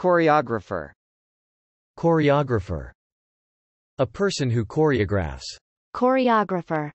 Choreographer Choreographer. A person who choreographs. Choreographer